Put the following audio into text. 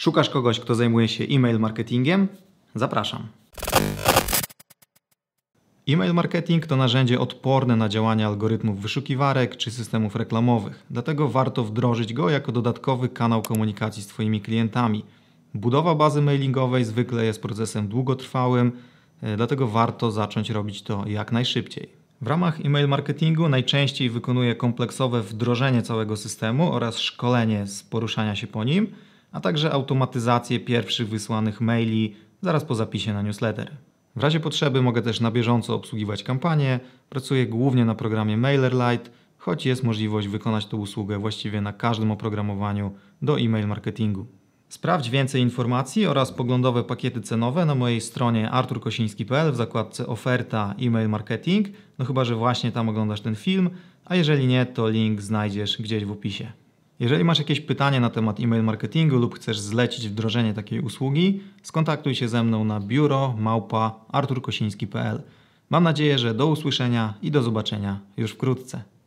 Szukasz kogoś, kto zajmuje się e-mail marketingiem? Zapraszam. E-mail marketing to narzędzie odporne na działania algorytmów wyszukiwarek czy systemów reklamowych, dlatego warto wdrożyć go jako dodatkowy kanał komunikacji z Twoimi klientami. Budowa bazy mailingowej zwykle jest procesem długotrwałym, e, dlatego warto zacząć robić to jak najszybciej. W ramach e-mail marketingu najczęściej wykonuję kompleksowe wdrożenie całego systemu oraz szkolenie z poruszania się po nim – a także automatyzację pierwszych wysłanych maili zaraz po zapisie na newsletter. W razie potrzeby mogę też na bieżąco obsługiwać kampanię. Pracuję głównie na programie MailerLite, choć jest możliwość wykonać tę usługę właściwie na każdym oprogramowaniu do e-mail marketingu. Sprawdź więcej informacji oraz poglądowe pakiety cenowe na mojej stronie arturkosiński.pl w zakładce oferta e-mail marketing, no chyba że właśnie tam oglądasz ten film, a jeżeli nie, to link znajdziesz gdzieś w opisie. Jeżeli masz jakieś pytanie na temat e-mail marketingu lub chcesz zlecić wdrożenie takiej usługi, skontaktuj się ze mną na biuro małpa arturkosiński.pl. Mam nadzieję, że do usłyszenia i do zobaczenia już wkrótce.